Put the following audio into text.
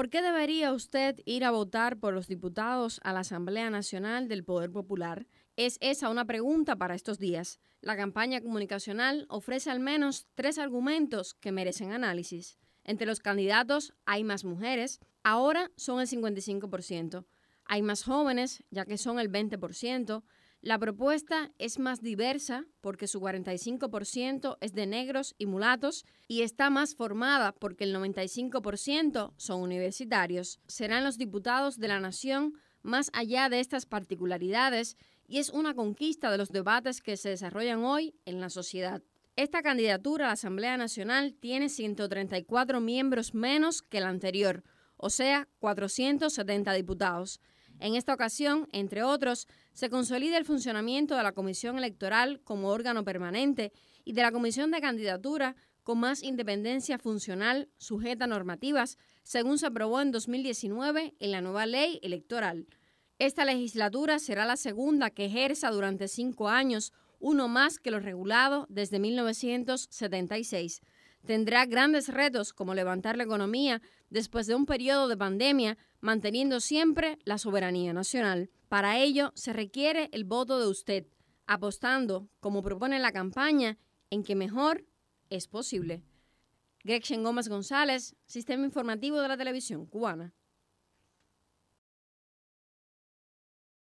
¿Por qué debería usted ir a votar por los diputados a la Asamblea Nacional del Poder Popular? Es esa una pregunta para estos días. La campaña comunicacional ofrece al menos tres argumentos que merecen análisis. Entre los candidatos hay más mujeres, ahora son el 55%. Hay más jóvenes, ya que son el 20%. La propuesta es más diversa porque su 45% es de negros y mulatos y está más formada porque el 95% son universitarios. Serán los diputados de la nación más allá de estas particularidades y es una conquista de los debates que se desarrollan hoy en la sociedad. Esta candidatura a la Asamblea Nacional tiene 134 miembros menos que la anterior, o sea, 470 diputados. En esta ocasión, entre otros, se consolida el funcionamiento de la Comisión Electoral como órgano permanente y de la Comisión de Candidatura con más independencia funcional sujeta a normativas, según se aprobó en 2019 en la nueva ley electoral. Esta legislatura será la segunda que ejerza durante cinco años, uno más que lo regulado desde 1976 tendrá grandes retos como levantar la economía después de un periodo de pandemia, manteniendo siempre la soberanía nacional. Para ello se requiere el voto de usted, apostando, como propone la campaña, en que mejor es posible. Gretchen Gómez González, Sistema Informativo de la Televisión Cubana.